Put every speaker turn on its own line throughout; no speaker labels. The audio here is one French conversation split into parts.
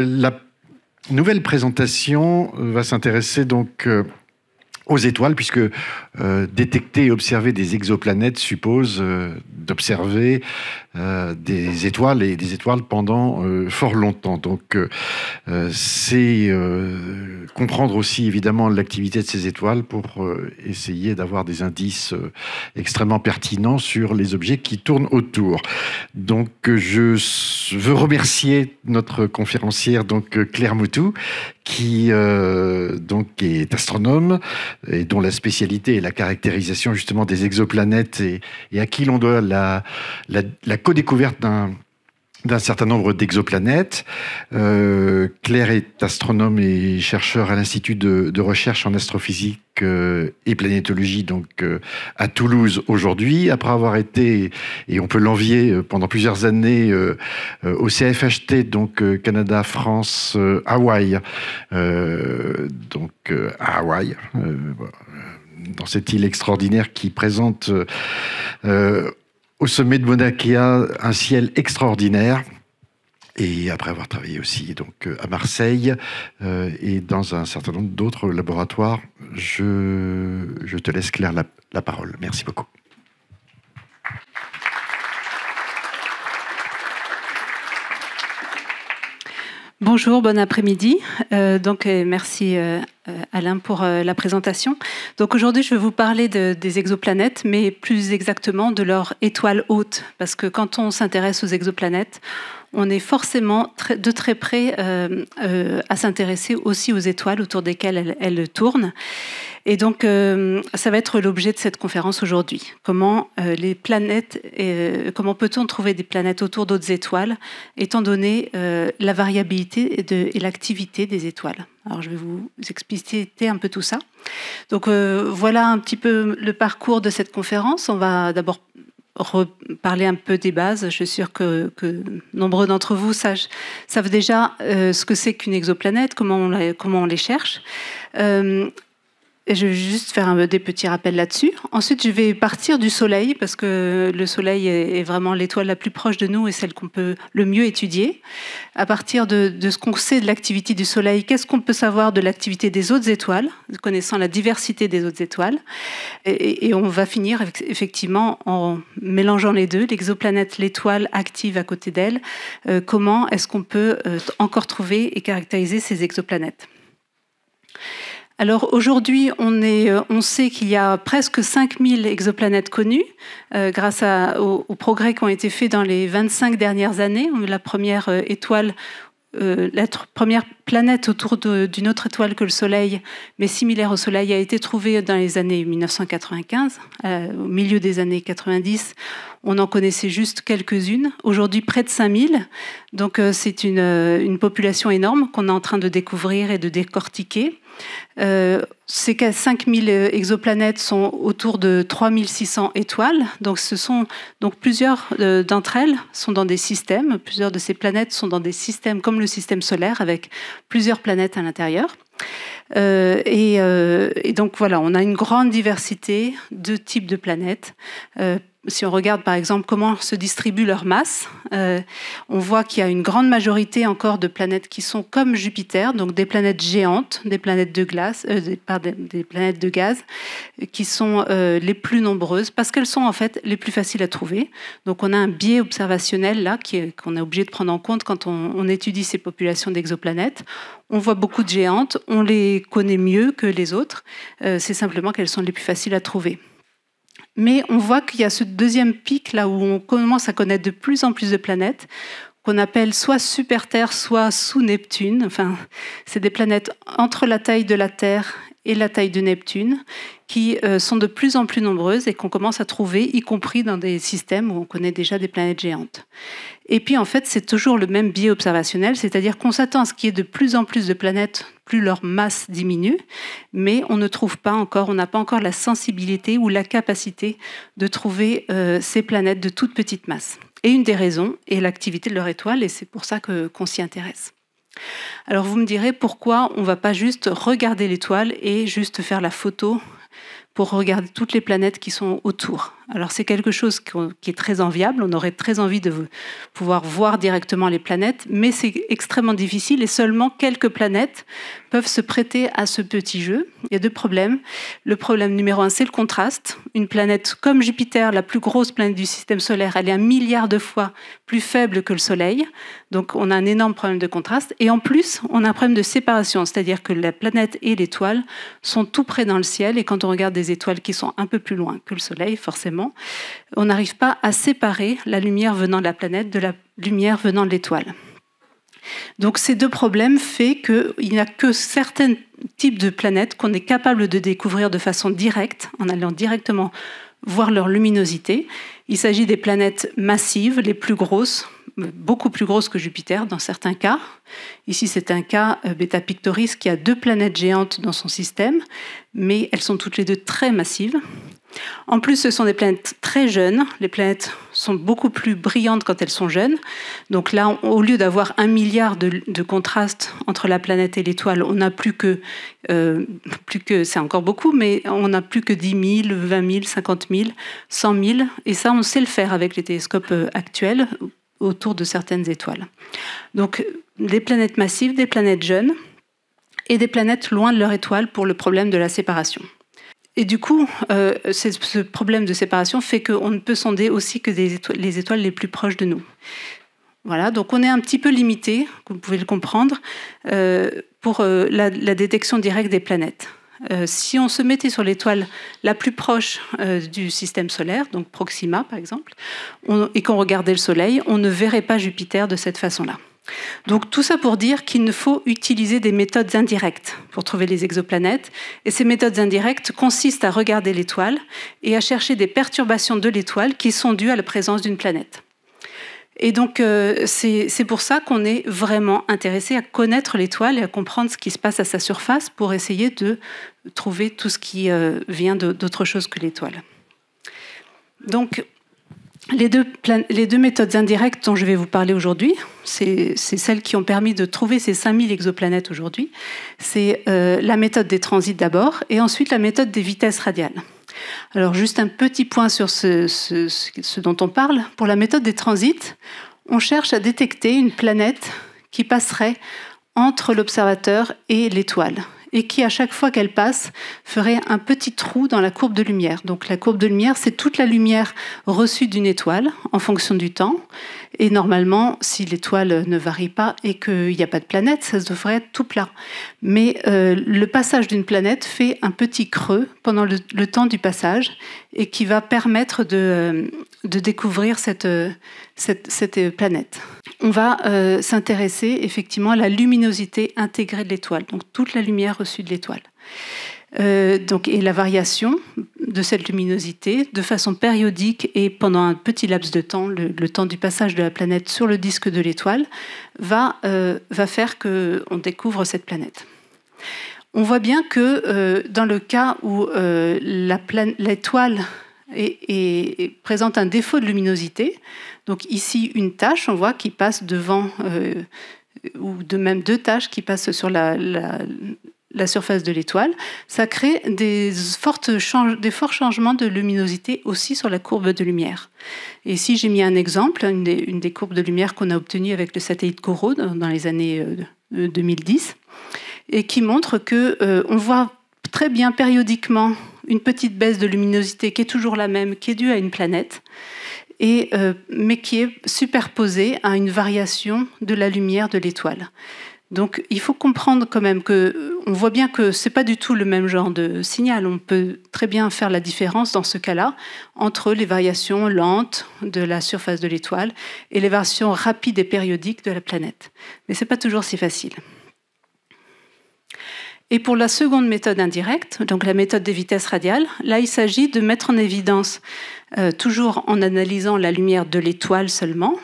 La nouvelle présentation euh, va s'intéresser donc euh, aux étoiles, puisque euh, détecter et observer des exoplanètes suppose euh, d'observer euh, des étoiles et des étoiles pendant fort longtemps. Donc, c'est comprendre aussi évidemment l'activité de ces étoiles pour essayer d'avoir des indices extrêmement pertinents sur les objets qui tournent autour. Donc, je veux remercier notre conférencière, donc Claire Moutou, qui euh, donc est astronome et dont la spécialité est la caractérisation justement des exoplanètes et, à qui l'on doit la, la, la co-découverte d'un d'un certain nombre d'exoplanètes. Euh, Claire est astronome et chercheur à l'Institut de, recherche en astrophysique euh, et planétologie donc euh, à Toulouse aujourd'hui, après avoir été, et on peut l'envier euh, pendant plusieurs années, au CFHT, donc Canada, France, Hawaï, donc à Hawaï. dans cette île extraordinaire qui présente euh, au sommet de monaco un ciel extraordinaire. Et après avoir travaillé aussi donc euh, à Marseille euh, et dans un certain nombre d'autres laboratoires, je, te laisse Claire la parole. Merci beaucoup.
Bonjour, bon après-midi. Euh, donc euh, merci euh, Alain pour la présentation. Donc aujourd'hui, je vais vous parler des exoplanètes, mais plus exactement de leur étoile haute, parce que quand on s'intéresse aux exoplanètes, on est forcément de très près à s'intéresser aussi aux étoiles autour desquelles elles tournent. Et donc, euh, ça va être l'objet de cette conférence aujourd'hui. Comment euh, les planètes, euh, comment peut-on trouver des planètes autour d'autres étoiles, étant donné la variabilité de, et l'activité des étoiles Alors, je vais vous expliciter un peu tout ça. Donc, voilà un petit peu le parcours de cette conférence. On va d'abord reparler un peu des bases. Je suis sûre que, nombreux d'entre vous savent déjà ce que c'est qu'une exoplanète, comment on, comment on les cherche je vais juste faire des petits rappels là-dessus. Ensuite, je vais partir du Soleil, parce que le Soleil est, vraiment l'étoile la plus proche de nous et celle qu'on peut le mieux étudier. À partir de, ce qu'on sait de l'activité du Soleil, qu'est-ce qu'on peut savoir de l'activité des autres étoiles, connaissant la diversité des autres étoiles Et, on va finir effectivement en mélangeant les deux, l'exoplanète, l'étoile active à côté d'elle. Euh, comment est-ce qu'on peut euh, encore trouver et caractériser ces exoplanètes alors aujourd'hui, euh, on, sait qu'il y a presque 5000 exoplanètes connues euh, grâce aux, progrès qui ont été faits dans les 25 dernières années. La première euh, étoile la première planète autour d'une autre étoile que le Soleil, mais similaire au Soleil, a été trouvée dans les années 1995, au milieu des années 90. On en connaissait juste quelques-unes. Aujourd'hui, près de 5000. Donc, c'est une, population énorme qu'on est en train de découvrir et de décortiquer. Euh, c'est ces 5000 exoplanètes sont autour de 3600 étoiles. Donc, ce sont, donc plusieurs euh, d'entre elles sont dans des systèmes. Plusieurs de ces planètes sont dans des systèmes comme le système solaire avec plusieurs planètes à l'intérieur. Euh, et, donc voilà, on a une grande diversité de types de planètes si on regarde par exemple comment se distribue leur masse, euh, on voit qu'il y a une grande majorité encore de planètes qui sont comme Jupiter, donc des planètes géantes, des planètes de glace, euh, des, planètes de gaz, qui sont euh, les plus nombreuses parce qu'elles sont en fait les plus faciles à trouver. Donc on a un biais observationnel là qu'on est obligé de prendre en compte quand on étudie ces populations d'exoplanètes. On voit beaucoup de géantes, on les connaît mieux que les autres. c'est simplement qu'elles sont les plus faciles à trouver. Mais on voit qu'il y a ce deuxième pic là où on commence à connaître de plus en plus de planètes qu'on appelle soit super Terre, soit sous Neptune. Enfin, c'est des planètes entre la taille de la Terre et la taille de Neptune qui euh, sont de plus en plus nombreuses et qu'on commence à trouver, y compris dans des systèmes où on connaît déjà des planètes géantes. Et puis en fait, c'est toujours le même biais observationnel, c'est-à-dire qu'on s'attend à ce qu'il y ait de plus en plus de planètes, plus leur masse diminue, mais on ne trouve pas encore, on n'a pas encore la sensibilité ou la capacité de trouver euh, ces planètes de toute petite masse. Et une des raisons est l'activité de leur étoile, et c'est pour ça qu'on s'y intéresse. Alors vous me direz pourquoi on ne va pas juste regarder l'étoile et juste faire la photo pour regarder toutes les planètes qui sont autour. Alors c'est quelque chose qui est très enviable, on aurait très envie de pouvoir voir directement les planètes, mais c'est extrêmement difficile et seulement quelques planètes peuvent se prêter à ce petit jeu. Il y a deux problèmes. Le problème numéro un, c'est le contraste. Une planète comme Jupiter, la plus grosse planète du système solaire, elle est un milliard de fois plus faible que le Soleil, donc on a un énorme problème de contraste. Et en plus, on a un problème de séparation, c'est-à-dire que la planète et l'étoile sont tout près dans le ciel, et quand on regarde des étoiles qui sont un peu plus loin que le Soleil, forcément, on n'arrive pas à séparer la lumière venant de la planète de la lumière venant de l'étoile. Donc ces deux problèmes font qu'il n'y a que certains types de planètes qu'on est capable de découvrir de façon directe, en allant directement voir leur luminosité. Il s'agit des planètes massives, les plus grosses, beaucoup plus grosses que Jupiter dans certains cas. Ici, c'est un cas euh, Beta Pictoris qui a deux planètes géantes dans son système, mais elles sont toutes les deux très massives. En plus, ce sont des planètes très jeunes. Les planètes sont beaucoup plus brillantes quand elles sont jeunes. Donc là, au lieu d'avoir un milliard de, contrastes entre la planète et l'étoile, on n'a plus que, euh, plus que, c'est encore beaucoup, mais on n'a plus que 10 000, 20 000, 50 000, 100 000. Et ça, on sait le faire avec les télescopes euh, actuels autour de certaines étoiles. Donc des planètes massives, des planètes jeunes et des planètes loin de leur étoile pour le problème de la séparation. Et du coup, euh, ce problème de séparation fait qu'on ne peut sonder aussi que des les étoiles les plus proches de nous. Voilà, donc on est un petit peu limité, vous pouvez le comprendre, euh, pour euh, la, détection directe des planètes. Euh, si on se mettait sur l'étoile la plus proche euh, du système solaire, donc Proxima par exemple, et qu'on regardait le Soleil, on ne verrait pas Jupiter de cette façon-là. Donc tout ça pour dire qu'il ne faut utiliser des méthodes indirectes pour trouver les exoplanètes. Et ces méthodes indirectes consistent à regarder l'étoile et à chercher des perturbations de l'étoile qui sont dues à la présence d'une planète. Et donc, euh, c'est pour ça qu'on est vraiment intéressé à connaître l'étoile et à comprendre ce qui se passe à sa surface pour essayer de trouver tout ce qui euh, vient d'autre chose que l'étoile. Donc, les deux, méthodes indirectes dont je vais vous parler aujourd'hui, c'est celles qui ont permis de trouver ces 5000 exoplanètes aujourd'hui. C'est euh, la méthode des transits d'abord et ensuite la méthode des vitesses radiales. Alors juste un petit point sur ce, dont on parle. Pour la méthode des transits, on cherche à détecter une planète qui passerait entre l'observateur et l'étoile et qui, à chaque fois qu'elle passe, ferait un petit trou dans la courbe de lumière. Donc la courbe de lumière, c'est toute la lumière reçue d'une étoile en fonction du temps, et normalement, si l'étoile ne varie pas et qu'il n'y a pas de planète, ça devrait être tout plat. Mais euh, le passage d'une planète fait un petit creux pendant le, temps du passage et qui va permettre de, euh, découvrir cette, euh, planète. On va s'intéresser effectivement à la luminosité intégrée de l'étoile, donc toute la lumière reçue de l'étoile. Euh, donc, et la variation de cette luminosité de façon périodique et pendant un petit laps de temps, le, temps du passage de la planète sur le disque de l'étoile, va, euh, va faire qu'on découvre cette planète. On voit bien que euh, dans le cas où l'étoile présente un défaut de luminosité. Donc ici, une tache, on voit, qui passe devant, ou de même deux taches qui passent sur la, la, la surface de l'étoile, ça crée des, fortes forts changements de luminosité aussi sur la courbe de lumière. Et ici, j'ai mis un exemple, une des, courbes de lumière qu'on a obtenues avec le satellite Corot dans les années 2010, euh, euh, et qui montre que euh, on voit très bien périodiquement une petite baisse de luminosité qui est toujours la même, qui est due à une planète, et, mais qui est superposée à une variation de la lumière de l'étoile. Donc il faut comprendre quand même que euh, on voit bien que c'est pas du tout le même genre de signal. On peut très bien faire la différence dans ce cas-là entre les variations lentes de la surface de l'étoile et les variations rapides et périodiques de la planète. Mais c'est pas toujours si facile. Et pour la seconde méthode indirecte, donc la méthode des vitesses radiales, là il s'agit de mettre en évidence, euh, toujours en analysant la lumière de l'étoile seulement,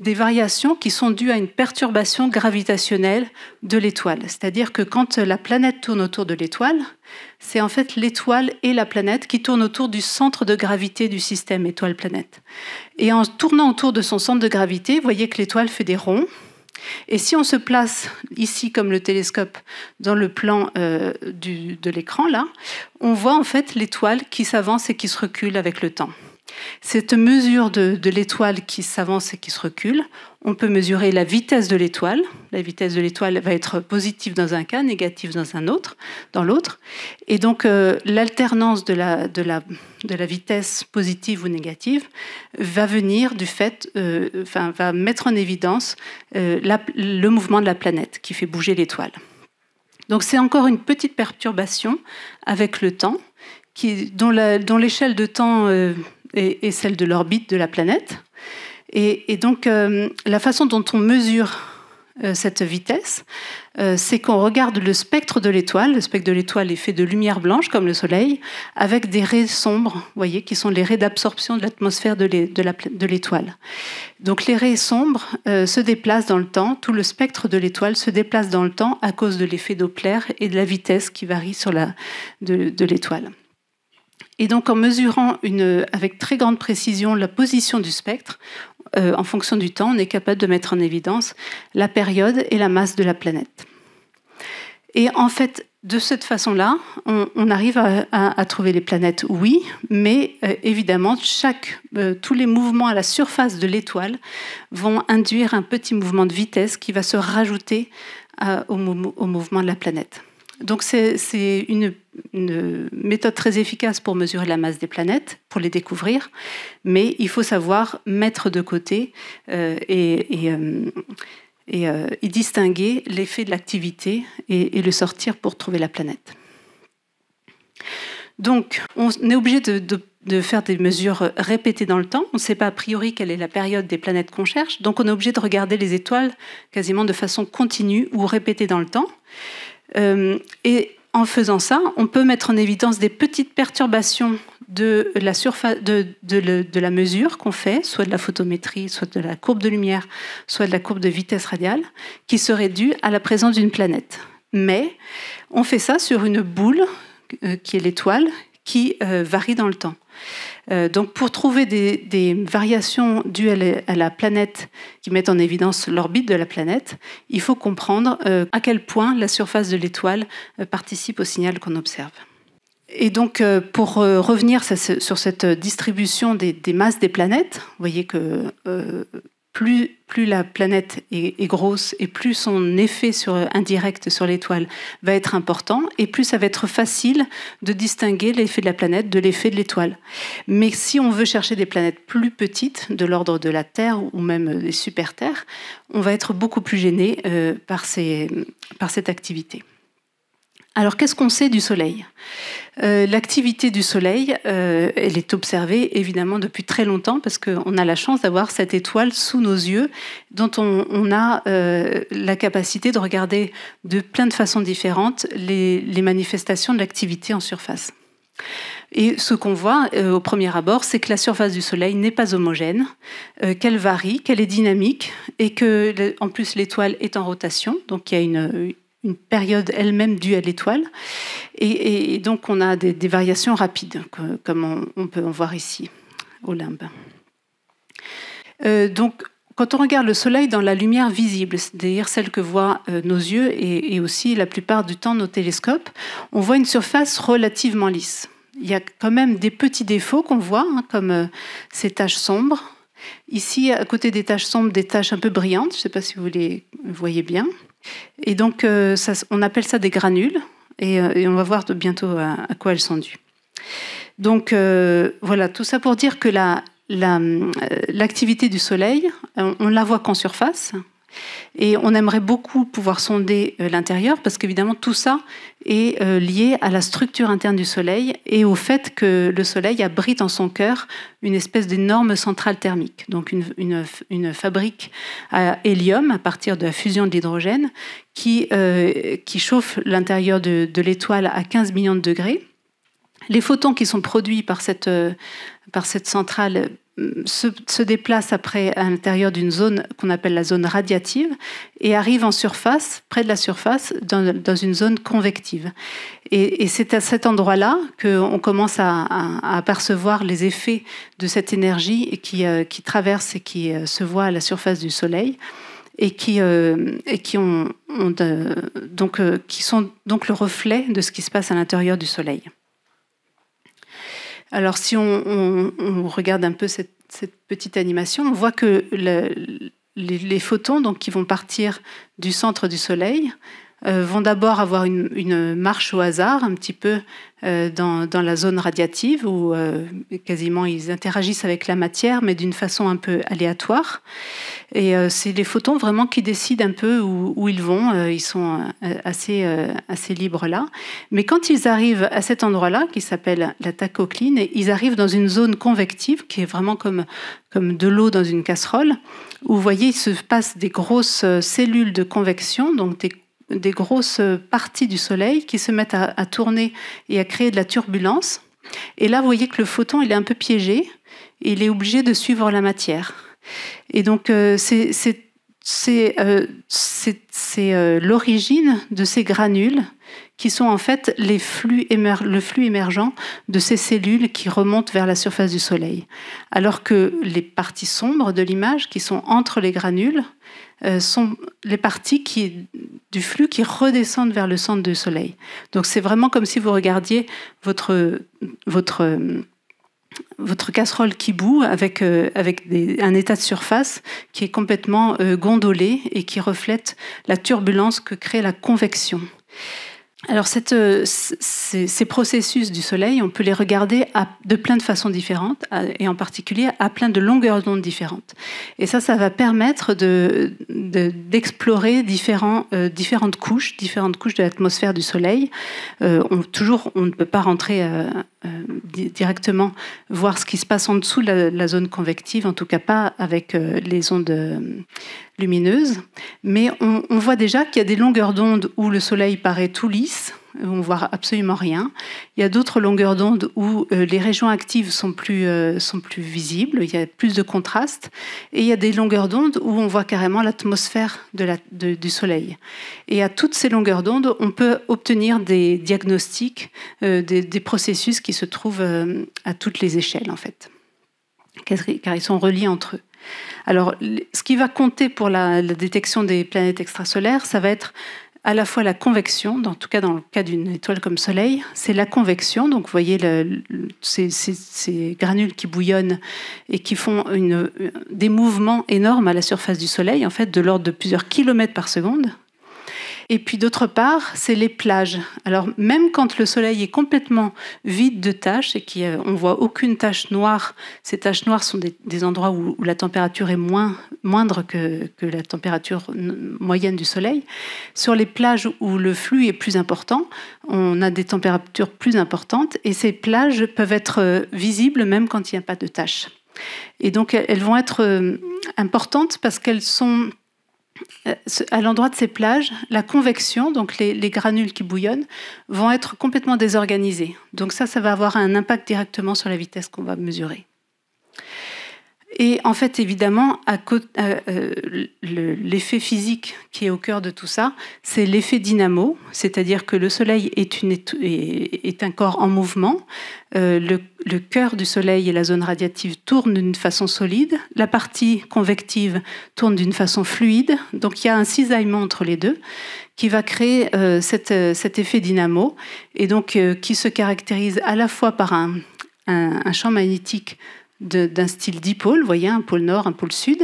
des variations qui sont dues à une perturbation gravitationnelle de l'étoile. C'est-à-dire que quand la planète tourne autour de l'étoile, c'est en fait l'étoile et la planète qui tournent autour du centre de gravité du système étoile-planète. Et en tournant autour de son centre de gravité, vous voyez que l'étoile fait des ronds. Et si on se place ici, comme le télescope, dans le plan euh, de l'écran, là, on voit en fait l'étoile qui s'avance et qui se recule avec le temps. Cette mesure de, l'étoile qui s'avance et qui se recule, on peut mesurer la vitesse de l'étoile. La vitesse de l'étoile va être positive dans un cas, négative dans un autre, dans l'autre. Et donc euh, l'alternance de la, vitesse positive ou négative va venir du fait, euh, va mettre en évidence euh, le mouvement de la planète qui fait bouger l'étoile. Donc c'est encore une petite perturbation avec le temps, qui, dont l'échelle de temps et, celle de l'orbite de la planète. Et, donc euh, la façon dont on mesure euh, cette vitesse, euh, c'est qu'on regarde le spectre de l'étoile. Le spectre de l'étoile est fait de lumière blanche, comme le Soleil, avec des raies sombres, voyez, qui sont les raies d'absorption de l'atmosphère de l'étoile. Donc les raies sombres se déplacent dans le temps, tout le spectre de l'étoile se déplace dans le temps à cause de l'effet Doppler et de la vitesse qui varie sur de l'étoile. Et donc en mesurant une, avec très grande précision la position du spectre, euh, en fonction du temps, on est capable de mettre en évidence la période et la masse de la planète. Et en fait, de cette façon-là, on, arrive à, trouver les planètes, oui, mais euh, évidemment, chaque, euh, tous les mouvements à la surface de l'étoile vont induire un petit mouvement de vitesse qui va se rajouter au, au, mouvement de la planète. Donc c'est une une méthode très efficace pour mesurer la masse des planètes, pour les découvrir, mais il faut savoir mettre de côté euh, et, euh, euh, distinguer l'effet de l'activité et, le sortir pour trouver la planète. Donc, on est obligé de, de faire des mesures répétées dans le temps. On ne sait pas a priori quelle est la période des planètes qu'on cherche. Donc, on est obligé de regarder les étoiles quasiment de façon continue ou répétée dans le temps. et en faisant ça, on peut mettre en évidence des petites perturbations de la, surface, de, la mesure qu'on fait, soit de la photométrie, soit de la courbe de lumière, soit de la courbe de vitesse radiale, qui serait dues à la présence d'une planète. Mais on fait ça sur une boule, euh, qui est l'étoile, qui euh, varie dans le temps. Euh, donc pour trouver des, variations dues à la, planète qui mettent en évidence l'orbite de la planète, il faut comprendre euh, à quel point la surface de l'étoile euh, participe au signal qu'on observe. Et donc, pour revenir sur cette distribution des, masses des planètes, vous voyez que plus, plus la planète est, grosse et plus son effet sur, indirect sur l'étoile va être important, et plus ça va être facile de distinguer l'effet de la planète de l'effet de l'étoile. Mais si on veut chercher des planètes plus petites, de l'ordre de la Terre ou même des super-terres, on va être beaucoup plus gêné euh, par, ces, par cette activité. Alors qu'est-ce qu'on sait du Soleil euh, L'activité du Soleil, euh, elle est observée évidemment depuis très longtemps parce qu'on a la chance d'avoir cette étoile sous nos yeux dont on, a euh, la capacité de regarder de plein de façons différentes les, manifestations de l'activité en surface. Et ce qu'on voit au premier abord, c'est que la surface du Soleil n'est pas homogène, qu'elle varie, qu'elle est dynamique, et que en plus l'étoile est en rotation, donc il y a une, une période elle-même due à l'étoile. Et, donc on a des, variations rapides, comme on, peut en voir ici, au limbe. Euh, donc quand on regarde le Soleil dans la lumière visible, c'est-à-dire celle que voient euh, nos yeux et, aussi la plupart du temps nos télescopes, on voit une surface relativement lisse. Il y a quand même des petits défauts qu'on voit, hein, comme euh, ces taches sombres, Ici, à côté des taches sombres, des taches un peu brillantes, je ne sais pas si vous les voyez bien. Et donc, euh, on appelle ça des granules, et, euh, on va voir de bientôt euh, à, quoi elles sont dues. Donc, voilà, tout ça pour dire que l'activité la, du soleil, on, on la voit qu'en surface, et on aimerait beaucoup pouvoir sonder euh, l'intérieur parce qu'évidemment tout ça est euh, lié à la structure interne du Soleil et au fait que le Soleil abrite en son cœur une espèce d'énorme centrale thermique, donc une, fabrique à hélium à partir de la fusion de l'hydrogène qui, euh, qui chauffe l'intérieur de, de l'étoile à 15 millions de degrés. Les photons qui sont produits par cette, par cette centrale euh, se, déplace après à l'intérieur d'une zone qu'on appelle la zone radiative et arrive en surface, près de la surface, dans, une zone convective. Et, c'est à cet endroit-là qu'on commence à, apercevoir les effets de cette énergie qui, euh, traverse et qui euh, se voit à la surface du Soleil et qui, qui sont donc le reflet de ce qui se passe à l'intérieur du Soleil. Alors si on, regarde un peu cette, petite animation, on voit que les, photons qui vont partir du centre du Soleil euh, vont d'abord avoir une, marche au hasard, un petit peu euh, dans, la zone radiative, où euh, quasiment ils interagissent avec la matière, mais d'une façon un peu aléatoire. Et c'est les photons vraiment qui décident un peu où, ils vont. ils sont assez, assez libres là. Mais quand ils arrivent à cet endroit-là, qui s'appelle la tachocline, ils arrivent dans une zone convective, qui est vraiment comme, comme de l'eau dans une casserole, où, vous voyez, il se passe des grosses cellules de convection, donc des des grosses parties du Soleil qui se mettent à, tourner et à créer de la turbulence. Et là, vous voyez que le photon, il est un peu piégé, et il est obligé de suivre la matière. Et donc, euh, c'est euh, euh, l'origine de ces granules qui sont en fait le flux émergent de ces cellules qui remontent vers la surface du Soleil. Alors que les parties sombres de l'image, qui sont entre les granules, euh, sont les parties du flux qui redescendent vers le centre du Soleil. Donc c'est vraiment comme si vous regardiez votre, votre, euh, votre casserole qui bout avec, euh, avec un état de surface qui est complètement gondolé et qui reflète la turbulence que crée la convection. Alors cette, euh, ces, processus du Soleil, on peut les regarder de plein de façons différentes, et en particulier à plein de longueurs d'ondes différentes. Et ça, ça va permettre d'explorer de, différents, euh, différentes couches, différentes couches de l'atmosphère du Soleil. Euh, on, toujours, on ne peut pas rentrer directement voir ce qui se passe en dessous de la zone convective, en tout cas pas avec les ondes lumineuse, mais on, voit déjà qu'il y a des longueurs d'onde où le soleil paraît tout lisse, où on voit absolument rien. Il y a d'autres longueurs d'onde où euh, les régions actives sont plus, euh, sont plus visibles, il y a plus de contraste. Et il y a des longueurs d'onde où on voit carrément l'atmosphère de la, du Soleil. Et à toutes ces longueurs d'onde, on peut obtenir des diagnostics, euh, des, des, processus qui se trouvent à toutes les échelles, en fait, car ils sont reliés entre eux. Alors, ce qui va compter pour la, détection des planètes extrasolaires, ça va être à la fois la convection, en tout cas dans le cas d'une étoile comme Soleil, c'est la convection, donc vous voyez ces, granules qui bouillonnent et qui font des mouvements énormes à la surface du Soleil, en fait de l'ordre de plusieurs kilomètres par seconde, et puis d'autre part, c'est les plages. Alors même quand le soleil est complètement vide de taches et qu'on ne voit aucune tache noire, ces taches noires sont des, endroits où, la température est moins, moindre que, que la température moyenne du soleil. Sur les plages où le flux est plus important, on a des températures plus importantes et ces plages peuvent être euh, visibles même quand il n'y a pas de taches. Et donc elles vont être euh, importantes parce qu'elles sont euh, à l'endroit de ces plages, la convection, donc les, granules qui bouillonnent, vont être complètement désorganisées. Donc ça, ça va avoir un impact directement sur la vitesse qu'on va mesurer. Et en fait, évidemment, euh, euh, l'effet physique qui est au cœur de tout ça, c'est l'effet dynamo, c'est-à-dire que le Soleil est, est, un corps en mouvement, euh, le, cœur du Soleil et la zone radiative tournent d'une façon solide, la partie convective tourne d'une façon fluide, donc il y a un cisaillement entre les deux qui va créer cet effet dynamo, et donc qui se caractérise à la fois par un, un champ magnétique d'un style dipôle, voyez, un pôle nord, un pôle sud.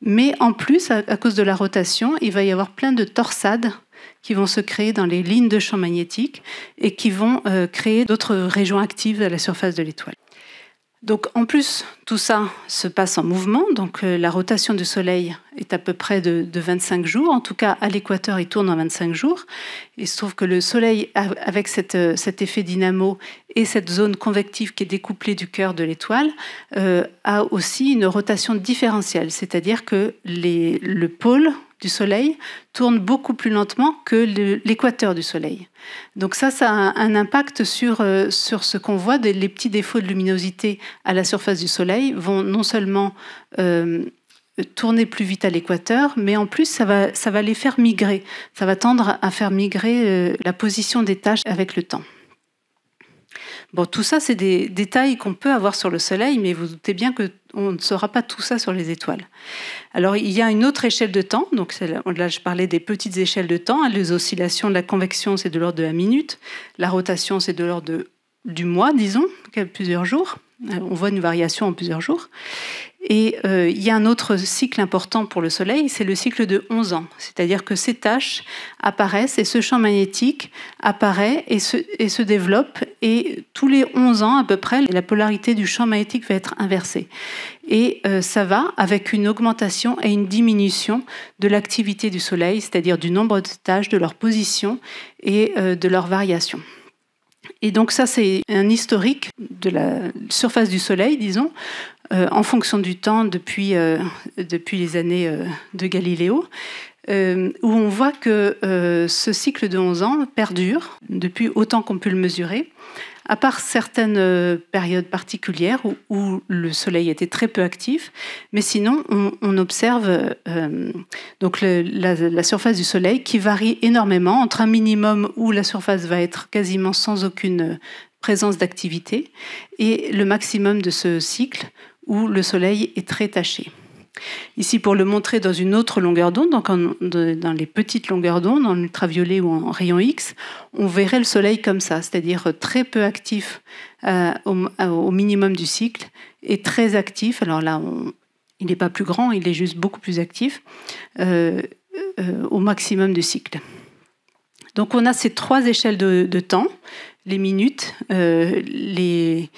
Mais en plus, à, cause de la rotation, il va y avoir plein de torsades qui vont se créer dans les lignes de champ magnétique et qui vont euh, créer d'autres régions actives à la surface de l'étoile. Donc en plus, tout ça se passe en mouvement, donc euh, la rotation du Soleil est à peu près de, 25 jours, en tout cas à l'équateur il tourne en 25 jours. Il se trouve que le Soleil, avec euh, cet effet dynamo et cette zone convective qui est découplée du cœur de l'étoile, euh, a aussi une rotation différentielle, c'est-à-dire que le pôle du Soleil tourne beaucoup plus lentement que l'équateur du Soleil. Donc ça, ça a un impact sur, euh, sur ce qu'on voit. Les petits défauts de luminosité à la surface du Soleil vont non seulement euh, tourner plus vite à l'équateur, mais en plus, ça va, ça va les faire migrer. Ça va tendre à faire migrer euh, la position des tâches avec le temps tout ça, c'est des détails qu'on peut avoir sur le Soleil, mais vous doutez bien que on ne saura pas tout ça sur les étoiles. Alors, il y a une autre échelle de temps. Donc, là, je parlais des petites échelles de temps. Hein, les oscillations de la convection, c'est de l'ordre de la minute. La rotation, c'est de l'ordre du mois, disons, plusieurs jours. Euh, on voit une variation en plusieurs jours. Et euh, il y a un autre cycle important pour le Soleil, c'est le cycle de 11 ans. C'est-à-dire que ces tâches apparaissent et ce champ magnétique apparaît et se, développe. Et tous les 11 ans à peu près, la polarité du champ magnétique va être inversée. Et euh, ça va avec une augmentation et une diminution de l'activité du Soleil, c'est-à-dire du nombre de tâches, de leur position et euh, de leur variation. Et donc ça, c'est un historique de la surface du Soleil, disons, euh, en fonction du temps depuis, euh, depuis les années euh, de Galiléo, où on voit que ce cycle de 11 ans perdure depuis autant qu'on peut le mesurer, à part certaines euh, périodes particulières où, le soleil était très peu actif, mais sinon on, observe euh, donc la, surface du soleil qui varie énormément entre un minimum où la surface va être quasiment sans aucune présence d'activité et le maximum de ce cycle où le soleil est très taché. Ici, pour le montrer dans une autre longueur d'onde, donc dans les petites longueurs d'onde, en ultraviolet ou en rayon X, on verrait le Soleil comme ça, c'est-à-dire très peu actif euh, euh, au, minimum du cycle et très actif. Alors là, il n'est pas plus grand, il est juste beaucoup plus actif euh, au maximum du cycle. Donc on a ces trois échelles de, de temps, les minutes, les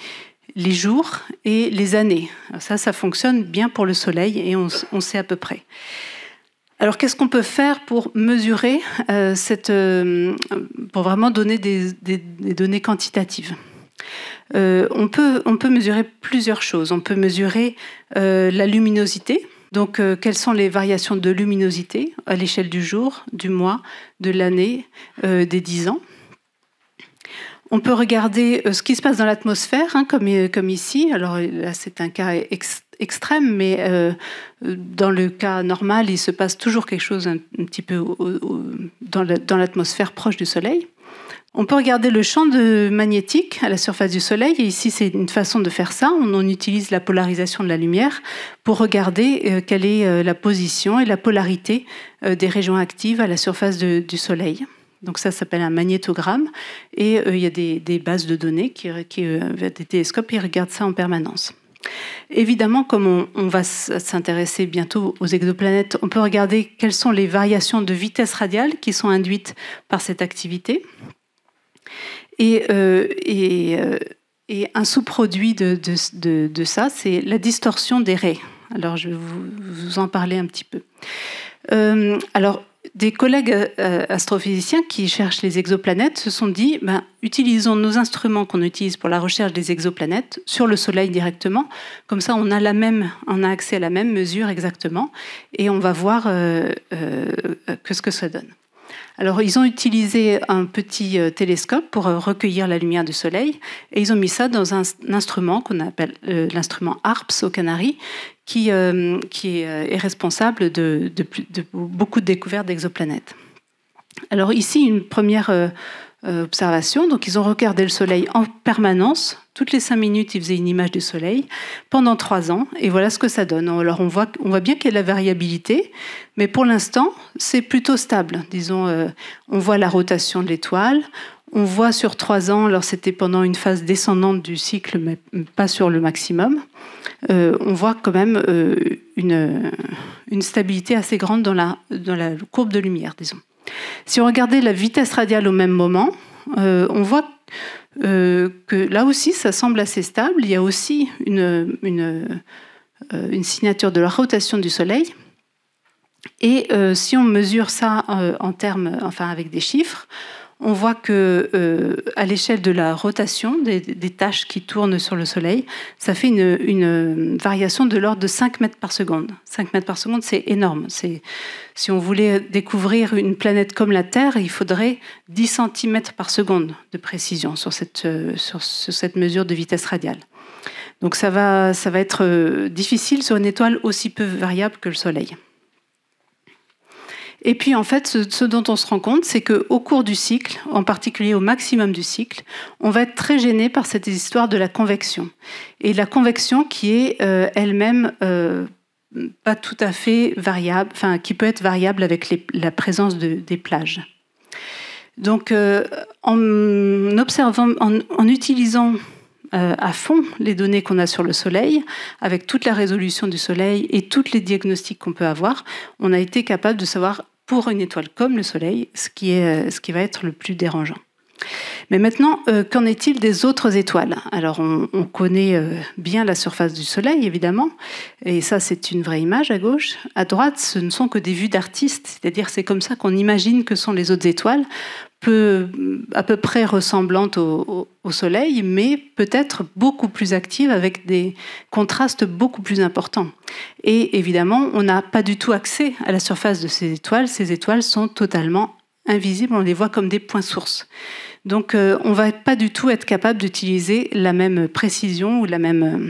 les jours et les années. ça, ça fonctionne bien pour le Soleil et on, sait à peu près. Alors qu'est-ce qu'on peut faire pour mesurer euh, cette, euh, pour vraiment donner des, données quantitatives euh, on, peut, on peut mesurer plusieurs choses. On peut mesurer la luminosité, donc, quelles sont les variations de luminosité à l'échelle du jour, du mois, de l'année, des dix ans on peut regarder euh, ce qui se passe dans l'atmosphère, hein, euh, comme, ici. Alors euh, là, c'est un cas extrême, mais dans le cas normal, il se passe toujours quelque chose un, petit peu dans l'atmosphère proche du Soleil. On peut regarder le champ de magnétique à la surface du Soleil. Et ici, c'est une façon de faire ça. On, utilise la polarisation de la lumière pour regarder quelle est la position et la polarité des régions actives à la surface du Soleil. Donc ça s'appelle un magnétogramme. Et euh, il y a des, bases de données qui, euh, des télescopes, ils regardent ça en permanence. Évidemment, comme on, va s'intéresser bientôt aux exoplanètes, on peut regarder quelles sont les variations de vitesse radiale qui sont induites par cette activité. Et, euh, un sous-produit de, ça, c'est la distorsion des raies. Alors, je vais vous, vous en parler un petit peu. alors, des collègues euh, astrophysiciens qui cherchent les exoplanètes se sont dit ben, utilisons nos instruments qu'on utilise pour la recherche des exoplanètes sur le Soleil directement. Comme ça, on a, la même, on a accès à la même mesure exactement et on va voir euh, euh, que ce que ça donne. Alors ils ont utilisé un petit euh, télescope pour euh, recueillir la lumière du soleil et ils ont mis ça dans un, instrument qu'on appelle euh, l'instrument ARPS au Canaries qui, est responsable de, de, beaucoup de découvertes d'exoplanètes. Alors ici, une première euh, observation. Donc ils ont regardé le soleil en permanence. Toutes les cinq minutes, ils faisaient une image du soleil pendant trois ans. Et voilà ce que ça donne. Alors on voit, bien qu'il y a de la variabilité, mais pour l'instant, c'est plutôt stable. Disons, euh, on voit la rotation de l'étoile. On voit sur trois ans, alors c'était pendant une phase descendante du cycle, mais pas sur le maximum, euh, on voit quand même une, stabilité assez grande dans la, dans la courbe de lumière, disons. Si on regardait la vitesse radiale au même moment, euh, on voit euh, que là aussi, ça semble assez stable. Il y a aussi une, euh, signature de la rotation du Soleil. Et si on mesure ça en avec des chiffres, on voit que euh, à l'échelle de la rotation des, des, tâches qui tournent sur le Soleil, ça fait une, variation de l'ordre de 5 mètres par seconde. 5 mètres par seconde, c'est énorme. Si on voulait découvrir une planète comme la Terre, il faudrait 10 cm par seconde de précision euh, sur cette, mesure de vitesse radiale. Donc ça va être euh, difficile sur une étoile aussi peu variable que le Soleil. Et puis en fait, ce, dont on se rend compte, c'est qu'au cours du cycle, en particulier au maximum du cycle, on va être très gêné par cette histoire de la convection. Et la convection qui est euh, elle-même euh, pas tout à fait variable, enfin qui peut être variable avec la présence des plages. Donc euh, en, observant, en, en utilisant à fond les données qu'on a sur le Soleil, avec toute la résolution du Soleil et tous les diagnostics qu'on peut avoir, on a été capable de savoir pour une étoile comme le Soleil, ce qui, est, euh, ce qui va être le plus dérangeant. Mais maintenant, euh, qu'en est-il des autres étoiles Alors, on, connaît euh, bien la surface du Soleil, évidemment, et ça, c'est une vraie image à gauche. À droite, ce ne sont que des vues d'artistes, c'est-à-dire c'est comme ça qu'on imagine que sont les autres étoiles, peu, à peu près ressemblantes au, au Soleil, mais peut-être beaucoup plus actives, avec des contrastes beaucoup plus importants. Et évidemment, on n'a pas du tout accès à la surface de ces étoiles, ces étoiles sont totalement invisibles, on les voit comme des points sources. Donc euh, on ne va pas du tout être capable d'utiliser la même précision ou euh,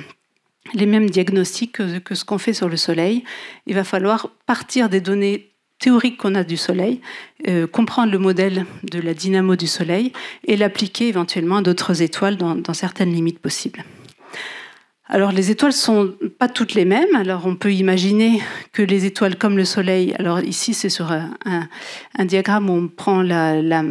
les mêmes diagnostics que, ce qu'on fait sur le Soleil. Il va falloir partir des données théoriques qu'on a du Soleil, euh, comprendre le modèle de la dynamo du Soleil et l'appliquer éventuellement à d'autres étoiles dans certaines limites possibles alors les étoiles sont pas toutes les mêmes. Alors on peut imaginer que les étoiles comme le Soleil. Alors ici c'est sur un, diagramme où on prend la,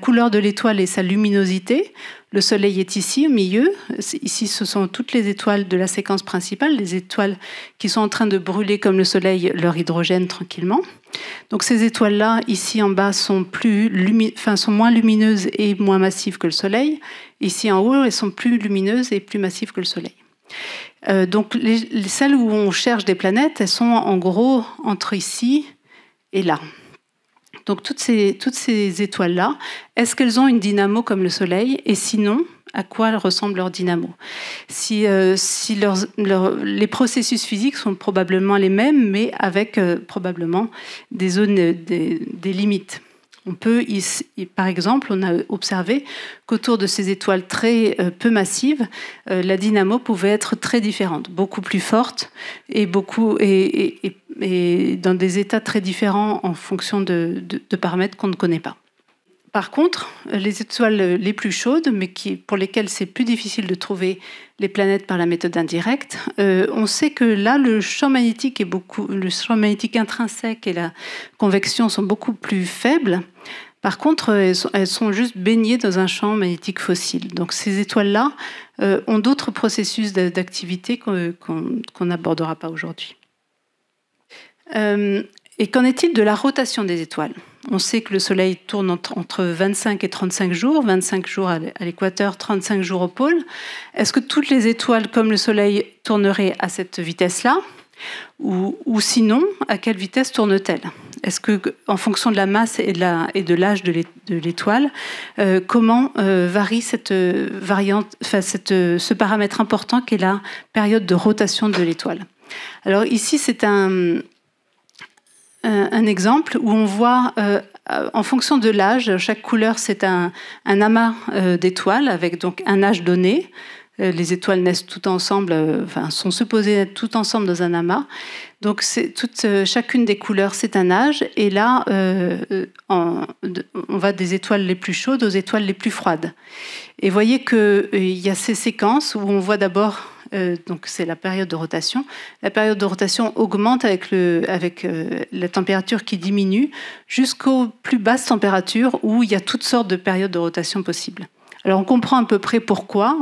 couleur de l'étoile et sa luminosité. Le Soleil est ici au milieu. Ici ce sont toutes les étoiles de la séquence principale, les étoiles qui sont en train de brûler comme le Soleil leur hydrogène tranquillement. Donc ces étoiles là ici en bas sont plus sont moins lumineuses et moins massives que le Soleil. Ici en haut elles sont plus lumineuses et plus massives que le Soleil. Euh, donc les, celles où on cherche des planètes, elles sont en gros entre ici et là. Donc toutes ces, toutes ces étoiles-là, est-ce qu'elles ont une dynamo comme le Soleil Et sinon, à quoi ressemble leur dynamo Si, euh, si leurs, les processus physiques sont probablement les mêmes, mais avec euh, probablement des zones, des, des limites. On peut, par exemple, on a observé qu'autour de ces étoiles très euh, peu massives, euh, la dynamo pouvait être très différente, beaucoup plus forte et, beaucoup, et, dans des états très différents en fonction de paramètres qu'on ne connaît pas. Par contre, les étoiles les plus chaudes, mais qui, pour lesquelles c'est plus difficile de trouver les planètes par la méthode indirecte, euh, on sait que là, le champ magnétique est beaucoup, intrinsèque et la convection sont beaucoup plus faibles. Par contre, elles sont, juste baignées dans un champ magnétique fossile. Donc ces étoiles-là euh, ont d'autres processus d'activité qu'on n'abordera pas aujourd'hui. Euh, et qu'en est-il de la rotation des étoiles on sait que le Soleil tourne entre 25 et 35 jours, 25 jours à l'équateur, 35 jours au pôle. Est-ce que toutes les étoiles comme le Soleil tourneraient à cette vitesse-là ou, sinon, à quelle vitesse tourne-t-elle Est-ce que, en fonction de la masse et de l'âge de l'étoile, euh, comment euh, varie cette euh, variante, ce paramètre important qui est la période de rotation de l'étoile Alors ici, c'est un, un exemple où on voit, euh, en fonction de l'âge, chaque couleur c'est un, amas euh, d'étoiles avec donc un âge donné. Euh, les étoiles naissent toutes ensemble, euh, enfin, sont supposées être toutes ensemble dans un amas. Donc euh, chacune des couleurs, c'est un âge. Et là, on va des étoiles les plus chaudes aux étoiles les plus froides. Et voyez qu'il y a ces séquences où on voit d'abord donc c'est la période de rotation. La période de rotation augmente avec, la température qui diminue jusqu'aux plus basses températures où il y a toutes sortes de périodes de rotation possibles. Alors on comprend à peu près pourquoi.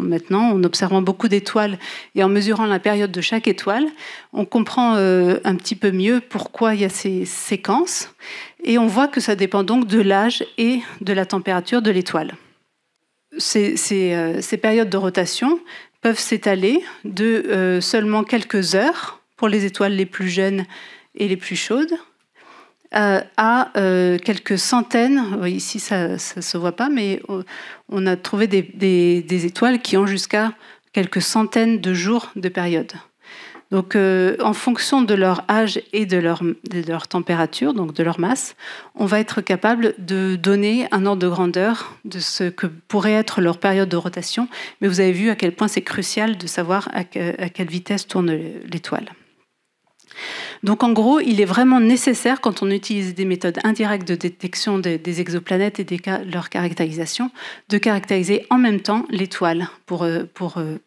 maintenant, en observant beaucoup d'étoiles et en mesurant la période de chaque étoile, on comprend euh, un petit peu mieux pourquoi il y a ces séquences. Et on voit que ça dépend donc de l'âge et de la température de l'étoile. Ces, euh, périodes de rotation peuvent s'étaler de euh, seulement quelques heures pour les étoiles les plus jeunes et les plus chaudes, euh, à euh, quelques centaines, ici ça ne se voit pas, mais euh, on a trouvé des, étoiles qui ont jusqu'à quelques centaines de jours de période. Donc, en fonction de leur âge et de leur, température, donc de leur masse, on va être capable de donner un ordre de grandeur de ce que pourrait être leur période de rotation. Mais vous avez vu à quel point c'est crucial de savoir à quelle vitesse tourne l'étoile. Donc en gros, il est vraiment nécessaire, quand on utilise des méthodes indirectes de détection des, exoplanètes et de leur caractérisation, de caractériser en même temps l'étoile pour, euh, euh,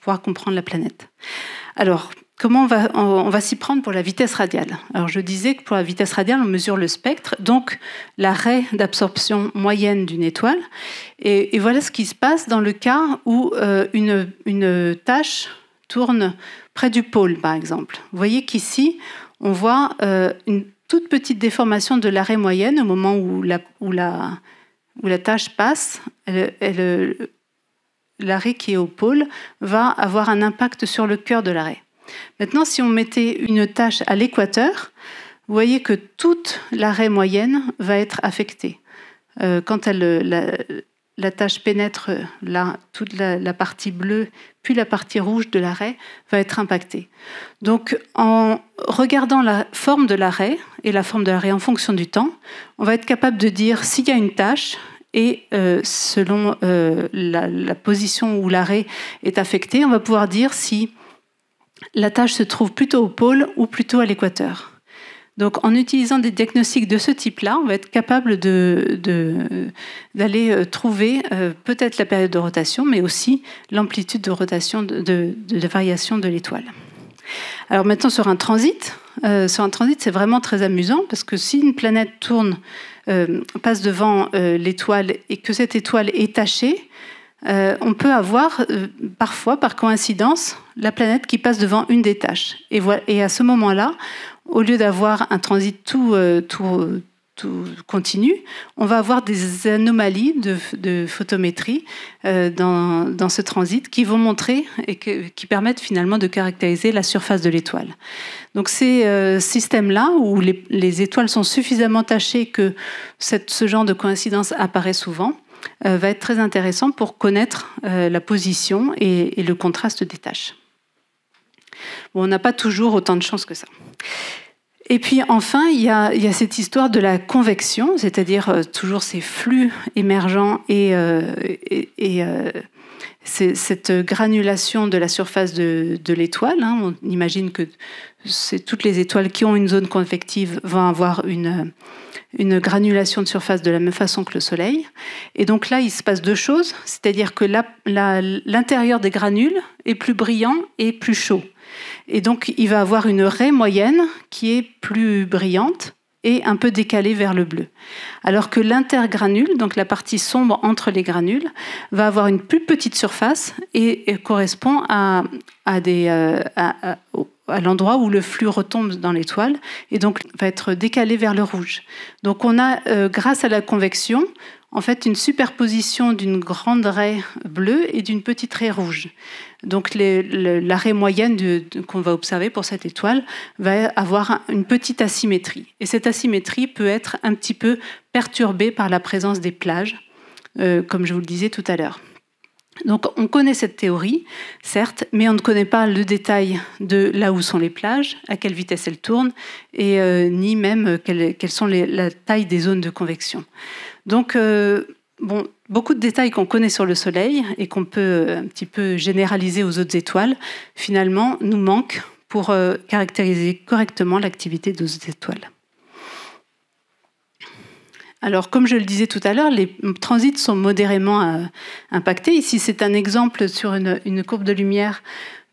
pouvoir comprendre la planète. Alors, comment on va, s'y prendre pour la vitesse radiale Alors je disais que pour la vitesse radiale, on mesure le spectre, donc l'arrêt d'absorption moyenne d'une étoile. Et, voilà ce qui se passe dans le cas où euh, une, une tâche tourne près du pôle, par exemple. Vous voyez qu'ici, on voit euh, une toute petite déformation de l'arrêt moyenne au moment où la, tâche passe. l'arrêt qui est au pôle va avoir un impact sur le cœur de l'arrêt. Maintenant, si on mettait une tâche à l'équateur, vous voyez que toute l'arrêt moyenne va être affectée. Euh, quand elle, la tache pénètre euh, toute la, partie bleue, puis la partie rouge de l'arrêt va être impactée. Donc en regardant la forme de l'arrêt et la forme de l'arrêt en fonction du temps, on va être capable de dire s'il y a une tache et euh, selon euh, la, la, position où l'arrêt est affecté, on va pouvoir dire si la tâche se trouve plutôt au pôle ou plutôt à l'équateur. Donc en utilisant des diagnostics de ce type-là, on va être capable d'aller euh, trouver euh, peut-être la période de rotation, mais aussi l'amplitude de rotation, de, variation de l'étoile. Alors maintenant sur un transit, euh, sur un transit c'est vraiment très amusant parce que si une planète tourne, passe devant l'étoile et que cette étoile est tachée, on peut avoir parfois, par coïncidence, la planète qui passe devant une des tâches. et à ce moment-là, au lieu d'avoir un transit euh, tout, continu, on va avoir des anomalies de, photométrie euh, dans, ce transit qui vont montrer et qui permettent finalement de caractériser la surface de l'étoile. Donc ces euh, systèmes-là, où les, étoiles sont suffisamment tachées que ce genre de coïncidence apparaît souvent, va être très intéressant pour connaître la position et, et le contraste des tâches on n'a pas toujours autant de chance que ça. Et puis enfin, il y, a, cette histoire de la convection, c'est-à-dire euh, toujours ces flux émergents et, euh, euh, cette granulation de la surface de, l'étoile. Hein. On imagine que c'est toutes les étoiles qui ont une zone convective vont avoir une granulation de surface de la même façon que le Soleil. Et donc là, il se passe deux choses, c'est-à-dire que l'intérieur des granules est plus brillant et plus chaud. Et donc, il va avoir une raie moyenne qui est plus brillante et un peu décalée vers le bleu. Alors que l'intergranule, donc la partie sombre entre les granules, va avoir une plus petite surface et, correspond euh, à, l'endroit où le flux retombe dans l'étoile et donc va être décalé vers le rouge. Donc on a, euh, grâce à la convection, en fait une superposition d'une grande raie bleue et d'une petite raie rouge. Donc l'arrêt la raie moyenne qu'on va observer pour cette étoile va avoir une petite asymétrie. Et cette asymétrie peut être un petit peu perturbée par la présence des plages, euh, comme je vous le disais tout à l'heure. Donc on connaît cette théorie, certes, mais on ne connaît pas le détail de là où sont les plages, à quelle vitesse elles tournent, et euh, ni même euh, quelle, quelles sont la taille des zones de convection. Donc, euh, bon, beaucoup de détails qu'on connaît sur le Soleil et qu'on peut euh, un petit peu généraliser aux autres étoiles, finalement, nous manquent pour euh, caractériser correctement l'activité d'autres étoiles. Alors, comme je le disais tout à l'heure, les transits sont modérément impactés. Ici, c'est un exemple sur une, une courbe de lumière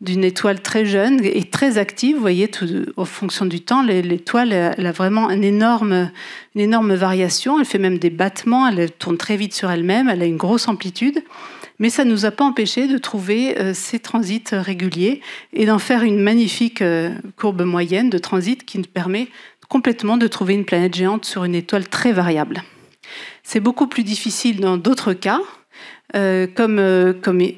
d'une étoile très jeune et très active. Vous voyez, tout, en fonction du temps, l'étoile a vraiment une énorme variation. Elle fait même des battements, elle tourne très vite sur elle-même, elle a une grosse amplitude. Mais ça ne nous a pas empêché de trouver euh, ces transits réguliers et d'en faire une magnifique euh, courbe moyenne de transit qui nous permet complètement de trouver une planète géante sur une étoile très variable. C'est beaucoup plus difficile dans d'autres cas, euh, euh,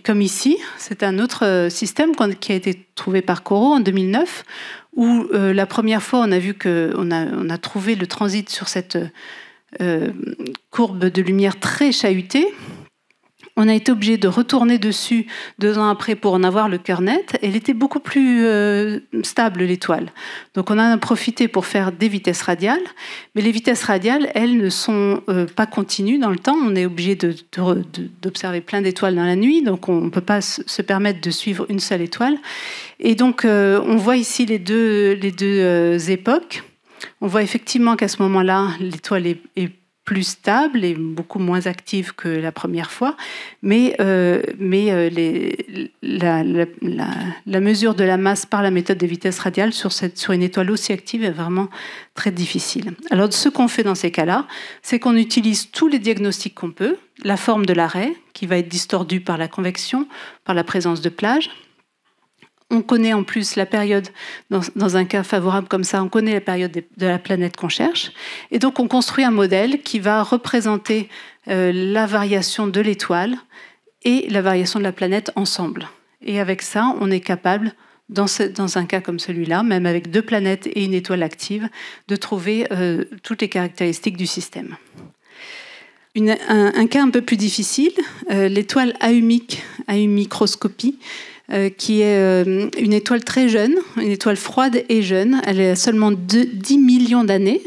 comme, ici, c'est un autre euh, système qui a été trouvé par Corot en 2009, où la première fois on a vu qu'on on a trouvé le transit sur cette courbe de lumière très chahutée, on a été obligé de retourner dessus deux ans après pour en avoir le cœur net. Elle était beaucoup plus euh, stable, l'étoile. Donc on a profité pour faire des vitesses radiales, mais les vitesses radiales, elles, ne sont euh, pas continues dans le temps. On est obligé d'observer de, plein d'étoiles dans la nuit, donc on ne peut pas se permettre de suivre une seule étoile. Et donc euh, on voit ici les deux, les deux époques. On voit effectivement qu'à ce moment-là, l'étoile est, est plus stable et beaucoup moins active que la première fois, mais, euh, mais euh, les, la, mesure de la masse par la méthode des vitesses radiales sur, cette, sur une étoile aussi active est vraiment très difficile. Alors ce qu'on fait dans ces cas-là, c'est qu'on utilise tous les diagnostics qu'on peut, la forme de l'arrêt, qui va être distordue par la convection, par la présence de plages, on connaît en plus la période, dans, un cas favorable comme ça, on connaît la période de, la planète qu'on cherche. Et donc on construit un modèle qui va représenter euh, la variation de l'étoile et la variation de la planète ensemble. Et avec ça, on est capable, dans, un cas comme celui-là, même avec deux planètes et une étoile active, de trouver euh, toutes les caractéristiques du système. un, cas un peu plus difficile, euh, l'étoile Aumic, à une microscopie euh, qui est euh, une étoile très jeune, une étoile froide et jeune. Elle a seulement 10 millions d'années.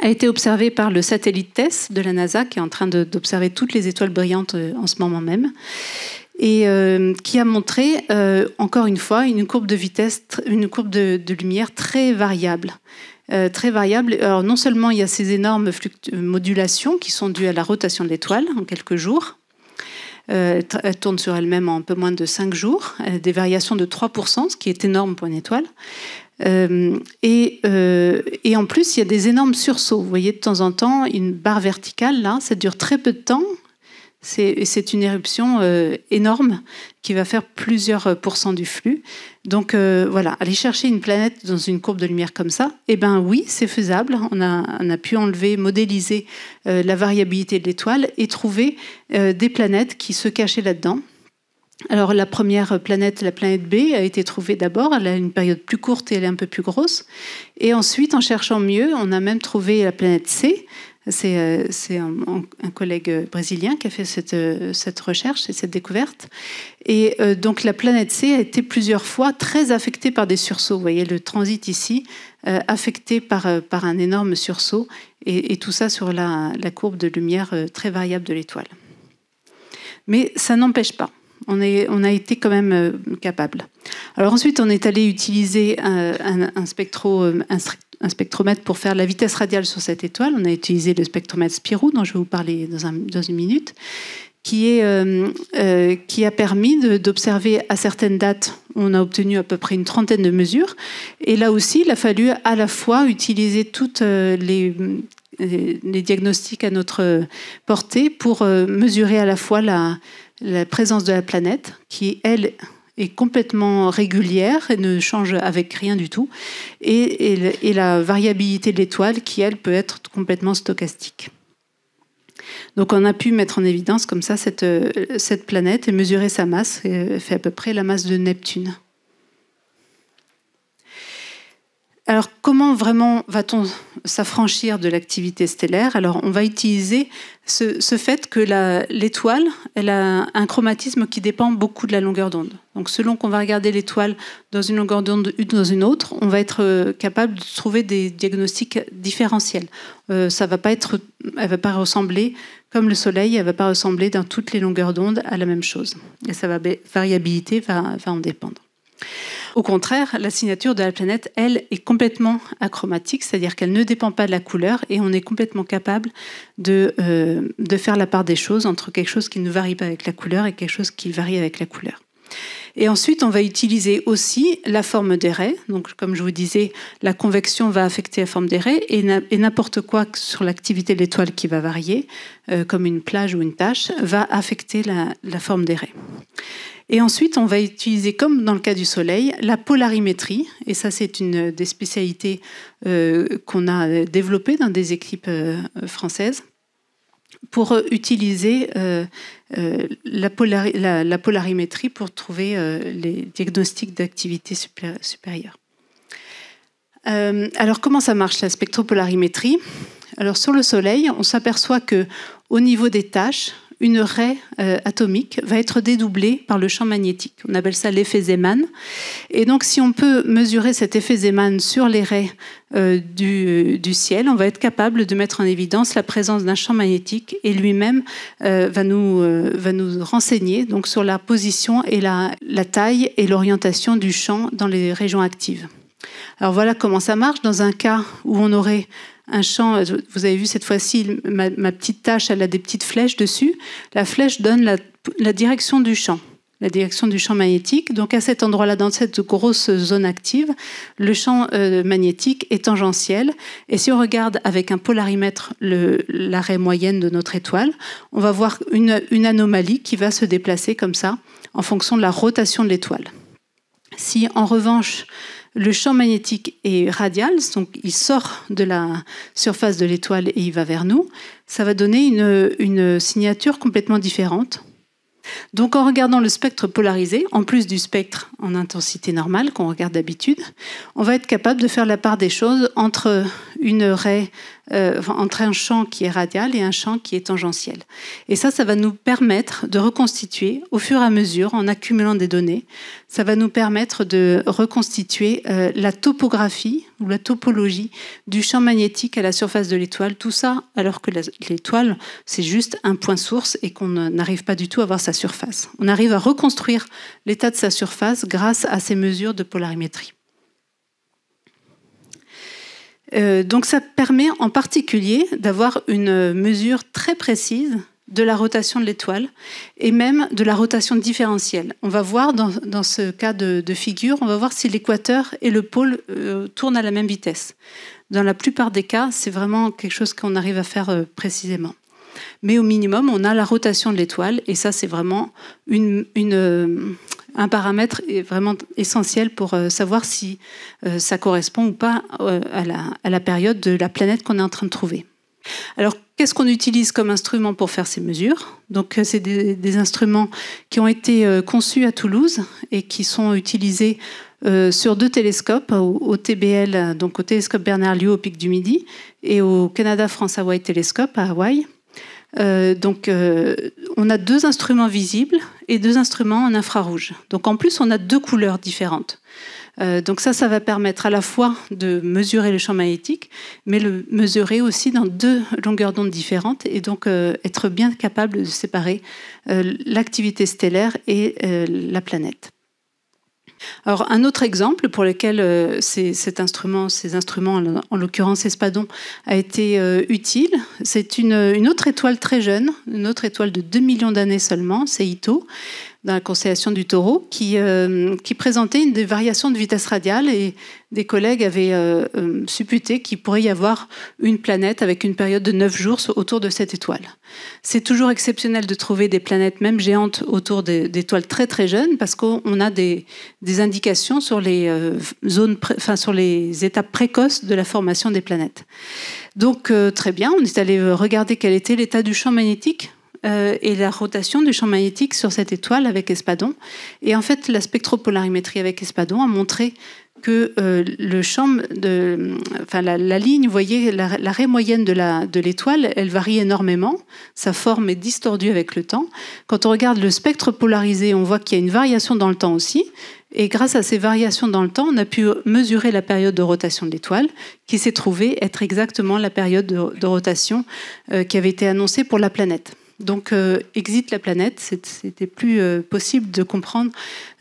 A été observée par le satellite TESS de la NASA, qui est en train d'observer toutes les étoiles brillantes euh, en ce moment même, et qui a montré, encore une fois, une courbe de vitesse, une courbe de, lumière très variable. très variable. Alors non seulement il y a ces énormes modulations qui sont dues à la rotation de l'étoile en quelques jours, euh, elle tourne sur elle-même en un peu moins de 5 jours, euh, des variations de 3%, ce qui est énorme pour une étoile. Euh, et, et, en plus, il y a des énormes sursauts. Vous voyez de temps en temps une barre verticale, là, ça dure très peu de temps. C'est une éruption euh, énorme qui va faire plusieurs euh, pourcents du flux. Donc euh, voilà, aller chercher une planète dans une courbe de lumière comme ça, eh bien oui, c'est faisable. On a, pu enlever, modéliser la variabilité de l'étoile et trouver des planètes qui se cachaient là-dedans. Alors la première planète, la planète B, a été trouvée d'abord, elle a une période plus courte et elle est un peu plus grosse. Et ensuite, en cherchant mieux, on a même trouvé la planète C, c'est euh, un, collègue brésilien qui a fait cette, euh, cette recherche et cette découverte. Et euh, donc la planète C a été plusieurs fois très affectée par des sursauts. Vous voyez le transit ici, affecté par, par un énorme sursaut, et, tout ça sur la, courbe de lumière très variable de l'étoile. Mais ça n'empêche pas. On, est, on, a été quand même capable. Alors ensuite, on est allé utiliser un, un, un, spectro, un un spectromètre pour faire la vitesse radiale sur cette étoile. On a utilisé le spectromètre Spirou, dont je vais vous parler dans, une minute, qui, euh, euh, a permis d'observer à certaines dates, on a obtenu à peu près une trentaine de mesures. Et là aussi, il a fallu à la fois utiliser toutes euh, les, diagnostics à notre portée pour mesurer à la fois la, la présence de la planète, qui, elle, est complètement régulière et ne change avec rien du tout, et, la variabilité de l'étoile qui, elle, peut être complètement stochastique. Donc on a pu mettre en évidence comme ça cette, cette planète et mesurer sa masse, et euh, fait à peu près la masse de Neptune. Alors comment vraiment va-t-on s'affranchir de l'activité stellaire Alors on va utiliser ce, fait que l'étoile, elle a un chromatisme qui dépend beaucoup de la longueur d'onde. Donc selon qu'on va regarder l'étoile dans une longueur d'onde ou dans une autre, on va être euh, capable de trouver des diagnostics différentiels. Euh, ça va pas être, elle va pas ressembler comme le Soleil, elle ne va pas ressembler dans toutes les longueurs d'onde à la même chose. Et sa variabilité va en dépendre. Au contraire, la signature de la planète, elle, est complètement achromatique, c'est-à-dire qu'elle ne dépend pas de la couleur et on est complètement capable euh, de, faire la part des choses entre quelque chose qui ne varie pas avec la couleur et quelque chose qui varie avec la couleur. Et ensuite, on va utiliser aussi la forme des raies. Donc, comme je vous disais, la convection va affecter la forme des raies et n'importe quoi sur l'activité de l'étoile qui va varier, euh, comme une plage ou une tache, va affecter la, la forme des raies. Et ensuite, on va utiliser, comme dans le cas du soleil, la polarimétrie. Et ça, c'est une des spécialités euh, qu'on a développées dans des équipes euh, françaises pour utiliser euh, la, polarimétrie pour trouver les diagnostics d'activité supérieure. alors, comment ça marche la spectropolarimétrie Alors, sur le Soleil, on s'aperçoit que au niveau des tâches, une raie euh, atomique va être dédoublée par le champ magnétique. On appelle ça l'effet Zeeman. Et donc, si on peut mesurer cet effet Zeeman sur les raies euh, du, ciel, on va être capable de mettre en évidence la présence d'un champ magnétique et lui-même euh, va, nous, va nous renseigner donc, sur la position et la, la taille et l'orientation du champ dans les régions actives. Alors voilà comment ça marche dans un cas où on aurait un champ. Euh, vous avez vu cette fois-ci, ma, petite tâche, elle a des petites flèches dessus. La flèche donne la, direction du champ la direction du champ magnétique. Donc à cet endroit-là, dans cette grosse zone active, le champ euh, magnétique est tangentiel. Et si on regarde avec un polarimètre l'arrêt moyenne de notre étoile, on va voir une, une anomalie qui va se déplacer comme ça en fonction de la rotation de l'étoile. Si en revanche le champ magnétique est radial, donc il sort de la surface de l'étoile et il va vers nous, ça va donner une, une, signature complètement différente. Donc en regardant le spectre polarisé, en plus du spectre en intensité normale qu'on regarde d'habitude, on va être capable de faire la part des choses entre une raie euh, entre un champ qui est radial et un champ qui est tangentiel. Et ça, ça va nous permettre de reconstituer au fur et à mesure, en accumulant des données, ça va nous permettre de reconstituer euh, la topographie ou la topologie du champ magnétique à la surface de l'étoile. Tout ça, alors que l'étoile, c'est juste un point source et qu'on n'arrive pas du tout à voir sa surface. On arrive à reconstruire l'état de sa surface grâce à ces mesures de polarimétrie. Euh, donc ça permet en particulier d'avoir une mesure très précise de la rotation de l'étoile et même de la rotation différentielle. On va voir dans, ce cas de, figure, on va voir si l'équateur et le pôle euh, tournent à la même vitesse. Dans la plupart des cas, c'est vraiment quelque chose qu'on arrive à faire euh, précisément. Mais au minimum, on a la rotation de l'étoile et ça, c'est vraiment une, une un paramètre est vraiment essentiel pour euh, savoir si euh, ça correspond ou pas euh, à la, période de la planète qu'on est en train de trouver. Alors, qu'est-ce qu'on utilise comme instrument pour faire ces mesures Donc, c'est des, instruments qui ont été conçus à Toulouse et qui sont utilisés sur deux télescopes, au, TBL, donc au télescope Bernard Liu au Pic du Midi, et au canada france Hawaii Telescope à Hawaï. donc, on a deux instruments visibles et deux instruments en infrarouge. Donc en plus, on a deux couleurs différentes. Euh, donc ça, ça va permettre à la fois de mesurer le champ magnétique, mais le mesurer aussi dans deux longueurs d'onde différentes et donc euh, être bien capable de séparer euh, l'activité stellaire et la planète. Alors un autre exemple pour lequel euh, ces, cet instrument, ces instruments, en l'occurrence Espadon, a été euh, utile, c'est une, une, autre étoile très jeune, une autre étoile de 2 millions d'années seulement, c'est Ito, dans la constellation du taureau, qui, euh, présentait une variation de vitesse radiale et des collègues avaient euh, euh, supputé qu'il pourrait y avoir une planète avec une période de 9 jours autour de cette étoile. C'est toujours exceptionnel de trouver des planètes, même géantes, autour d'étoiles très très jeunes, parce qu'on a des, indications sur les, sur les étapes précoces de la formation des planètes. Donc très bien, on est allé regarder quel était l'état du champ magnétique euh, et la rotation du champ magnétique sur cette étoile avec Espadon. Et en fait, la spectropolarimétrie avec Espadon a montré que euh, le champ de, enfin, la, ligne, vous voyez, l'arrêt moyenne de l'étoile, elle varie énormément. Sa forme est distordue avec le temps. Quand on regarde le spectre polarisé, on voit qu'il y a une variation dans le temps aussi. Et grâce à ces variations dans le temps, on a pu mesurer la période de rotation de l'étoile, qui s'est trouvée être exactement la période de, rotation euh, qui avait été annoncée pour la planète. Donc, euh, exit la planète, c'était plus euh, possible de comprendre,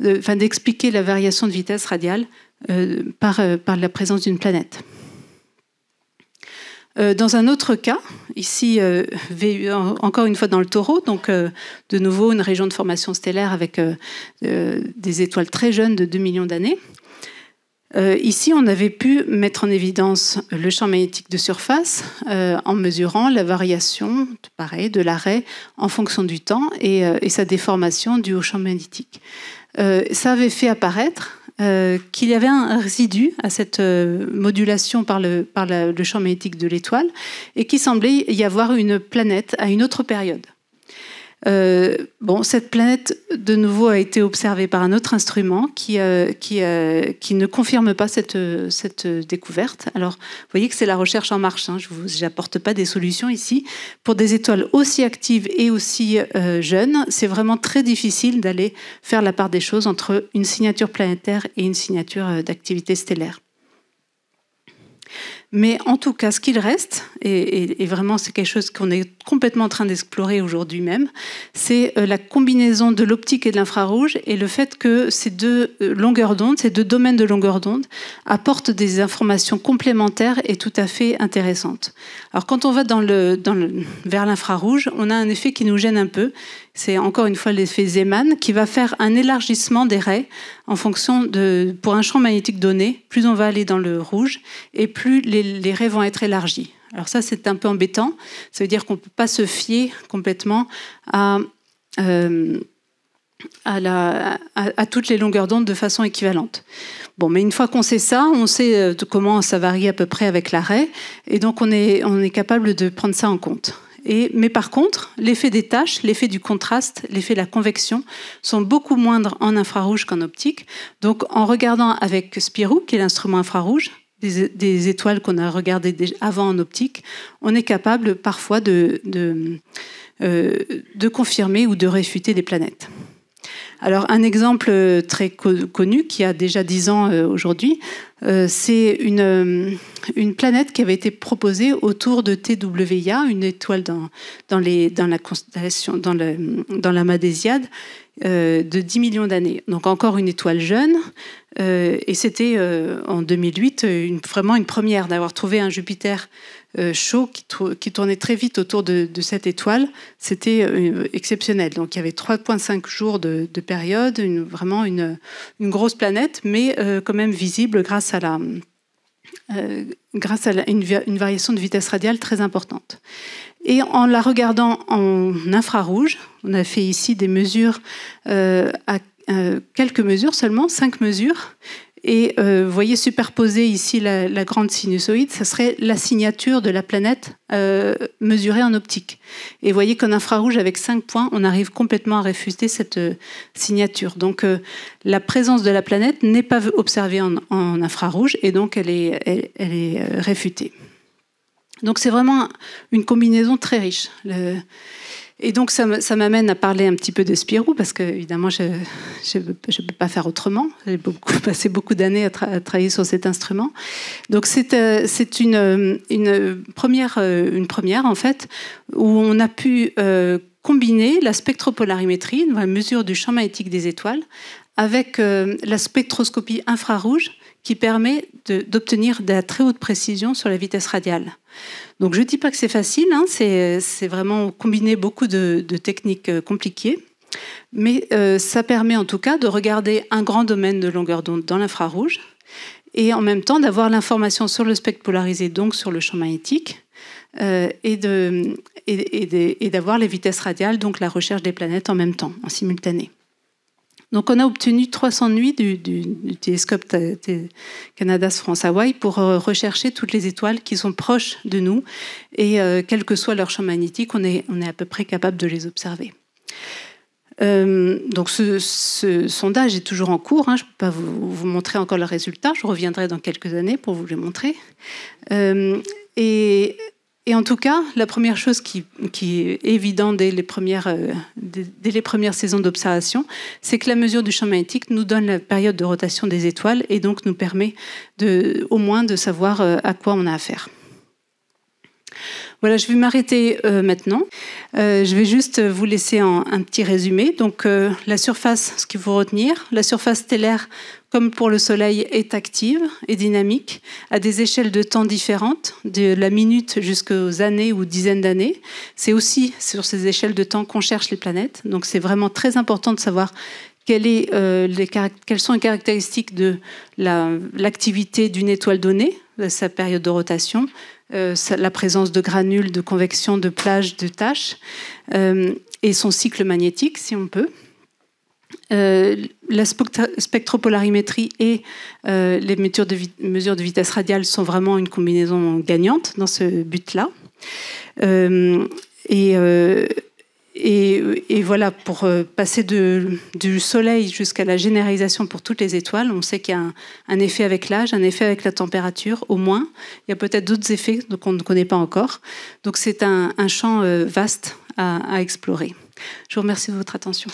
enfin d'expliquer la variation de vitesse radiale euh, par, la présence d'une planète. Dans un autre cas, ici, encore une fois dans le taureau, donc de nouveau une région de formation stellaire avec des étoiles très jeunes de 2 millions d'années, euh, ici, on avait pu mettre en évidence le champ magnétique de surface euh, en mesurant la variation, de l'arrêt en fonction du temps et, euh, sa déformation due au champ magnétique. ça avait fait apparaître qu'il y avait un résidu à cette modulation par, le, le champ magnétique de l'étoile et qu'il semblait y avoir une planète à une autre période. Euh, bon, cette planète, de nouveau, a été observée par un autre instrument qui, euh, qui, euh, qui ne confirme pas cette, cette découverte. Alors, vous voyez que c'est la recherche en marche. Hein. Je n'apporte pas des solutions ici. Pour des étoiles aussi actives et aussi euh, jeunes, c'est vraiment très difficile d'aller faire la part des choses entre une signature planétaire et une signature d'activité stellaire. Mais en tout cas, ce qu'il reste, et, vraiment c'est quelque chose qu'on est complètement en train d'explorer aujourd'hui même, c'est euh, la combinaison de l'optique et de l'infrarouge et le fait que ces deux euh, longueurs d'onde, ces deux domaines de longueur d'onde, apportent des informations complémentaires et tout à fait intéressantes. Alors quand on va vers l'infrarouge, on a un effet qui nous gêne un peu, c'est encore une fois l'effet Zeeman qui va faire un élargissement des raies en fonction de, pour un champ magnétique donné. Plus on va aller dans le rouge et plus les, raies vont être élargies. Alors ça, c'est un peu embêtant. Ça veut dire qu'on ne peut pas se fier complètement euh, à, toutes les longueurs d'onde de façon équivalente. Bon, mais une fois qu'on sait ça, on sait euh, comment ça varie à peu près avec la raie. et donc on est capable de prendre ça en compte mais par contre, l'effet des taches, l'effet du contraste, l'effet de la convection sont beaucoup moindres en infrarouge qu'en optique. Donc en regardant avec Spirou, qui est l'instrument infrarouge, des, étoiles qu'on a regardées avant en optique, on est capable parfois de, de euh, confirmer ou de réfuter des planètes. Alors un exemple euh, très connu qui a déjà 10 ans euh, aujourd'hui, euh, c'est une, planète qui avait été proposée autour de TWA, une étoile dans, dans, dans la constellation, dans, la Madésiade, de 10 millions d'années. Donc encore une étoile jeune. et c'était en 2008 vraiment une première d'avoir trouvé un Jupiter chaud euh, qui, qui, tournait très vite autour de, cette étoile. C'était euh, exceptionnel. Donc il y avait 3,5 jours de, période, vraiment une, grosse planète, mais euh, quand même visible grâce à la... grâce à une, variation de vitesse radiale très importante. Et en la regardant en infrarouge, on a fait ici des mesures, à, quelques mesures seulement, cinq mesures, et euh, vous voyez superposer ici la, grande sinusoïde, ça serait la signature de la planète euh, mesurée en optique. Et vous voyez qu'en infrarouge, avec cinq points, on arrive complètement à réfuter cette euh, signature. Donc la présence de la planète n'est pas observée en, infrarouge et donc elle est, réfutée. Donc c'est vraiment une combinaison très riche. Et donc ça m'amène à parler un petit peu de Spirou, parce que évidemment je ne peux pas faire autrement. J'ai passé beaucoup d'années à, travailler sur cet instrument. Donc c'est euh, une, première, euh, une première, en fait, où on a pu euh, combiner la spectropolarimétrie, la mesure du champ magnétique des étoiles, avec la spectroscopie infrarouge qui permet d'obtenir de, la très haute précision sur la vitesse radiale. Donc je ne dis pas que c'est facile, hein, c'est vraiment combiner beaucoup de, techniques euh, compliquées. Mais euh, ça permet en tout cas de regarder un grand domaine de longueur d'onde dans l'infrarouge et en même temps d'avoir l'information sur le spectre polarisé, donc sur le champ magnétique, euh, et d'avoir et, les vitesses radiales, donc la recherche des planètes en même temps, en simultané. Donc on a obtenu 300 nuits du, télescope canada france hawaï pour euh, rechercher toutes les étoiles qui sont proches de nous et euh, quel que soit leur champ magnétique, on est, on est à peu près capable de les observer. Euh, donc ce, sondage est toujours en cours. Hein. je ne peux pas vous, montrer encore le résultat. Je reviendrai dans quelques années pour vous le montrer. et et en tout cas, la première chose qui, est évidente dès les premières, euh, les premières saisons d'observation, c'est que la mesure du champ magnétique nous donne la période de rotation des étoiles et donc nous permet de, au moins de savoir euh, à quoi on a affaire. Voilà, je vais m'arrêter euh, maintenant. Euh, je vais juste vous laisser un, petit résumé. Donc, euh, la surface, ce qu'il faut retenir, la surface stellaire, comme pour le Soleil, est active et dynamique à des échelles de temps différentes, de la minute jusqu'aux années ou dizaines d'années. C'est aussi sur ces échelles de temps qu'on cherche les planètes. Donc, c'est vraiment très important de savoir quelles, sont les caractéristiques de l'activité d'une étoile donnée, sa période de rotation, euh, la présence de granules, de convection, de plages, de taches, euh, et son cycle magnétique, si on peut. Euh, la spectropolarimétrie et euh, les mesures de, vitesse radiale sont vraiment une combinaison gagnante dans ce but-là. et et, voilà, pour euh, passer du Soleil jusqu'à la généralisation pour toutes les étoiles, on sait qu'il y a un, effet avec l'âge, un effet avec la température, au moins. Il y a peut-être d'autres effets qu'on ne connaît pas encore. Donc c'est un, champ euh, vaste à explorer. Je vous remercie de votre attention.